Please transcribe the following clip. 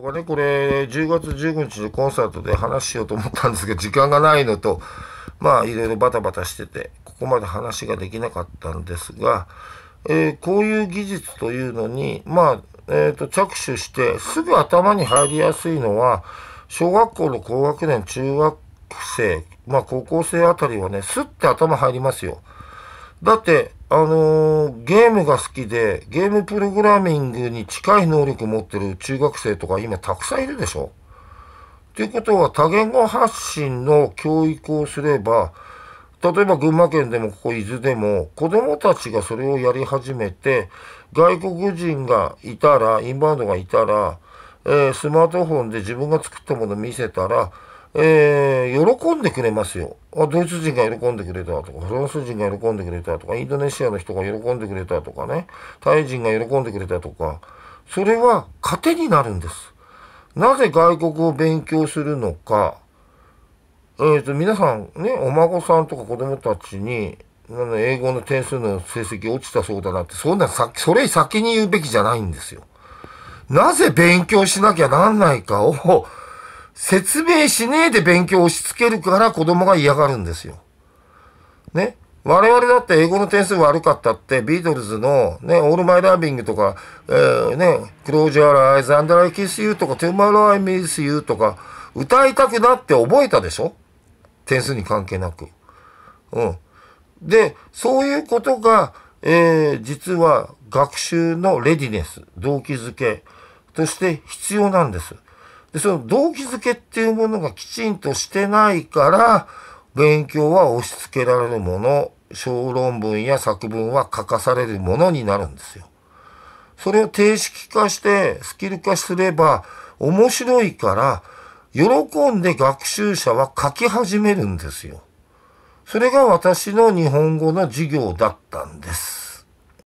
僕ね、これ、10月15日のコンサートで話しようと思ったんですけど、時間がないのと、まあ、いろいろバタバタしてて、ここまで話ができなかったんですが、えー、こういう技術というのに、まあ、えっ、ー、と、着手して、すぐ頭に入りやすいのは、小学校の高学年、中学生、まあ、高校生あたりはね、すって頭入りますよ。だって、あのー、ゲームが好きで、ゲームプログラミングに近い能力持ってる中学生とか今たくさんいるでしょっていうことは多言語発信の教育をすれば、例えば群馬県でもここ伊豆でも子供たちがそれをやり始めて、外国人がいたら、インバウンドがいたら、えー、スマートフォンで自分が作ったもの見せたら、えー、喜んでくれますよ。あ、ドイツ人が喜んでくれたとか、フランス人が喜んでくれたとか、インドネシアの人が喜んでくれたとかね、タイ人が喜んでくれたとか、それは糧になるんです。なぜ外国を勉強するのか、えっ、ー、と、皆さんね、お孫さんとか子供たちに、英語の点数の成績落ちたそうだなって、そんなさ、それ先に言うべきじゃないんですよ。なぜ勉強しなきゃなんないかを説明しねえで勉強を押し付けるから子供が嫌がるんですよ。ね。我々だって英語の点数悪かったって、ビートルズのね、オールマイラービングとか、えー、ね、クロージャーアイズ、アンダーイキスユーとか、トゥーマロアイミスユーとか、歌いたくなって覚えたでしょ点数に関係なく。うん。で、そういうことが、えー、実は学習のレディネス、動機づけとして必要なんです。でその動機づけっていうものがきちんとしてないから勉強は押し付けられるもの小論文や作文は書かされるものになるんですよ。それを定式化してスキル化すれば面白いから喜んで学習者は書き始めるんですよ。それが私の日本語の授業だったんです。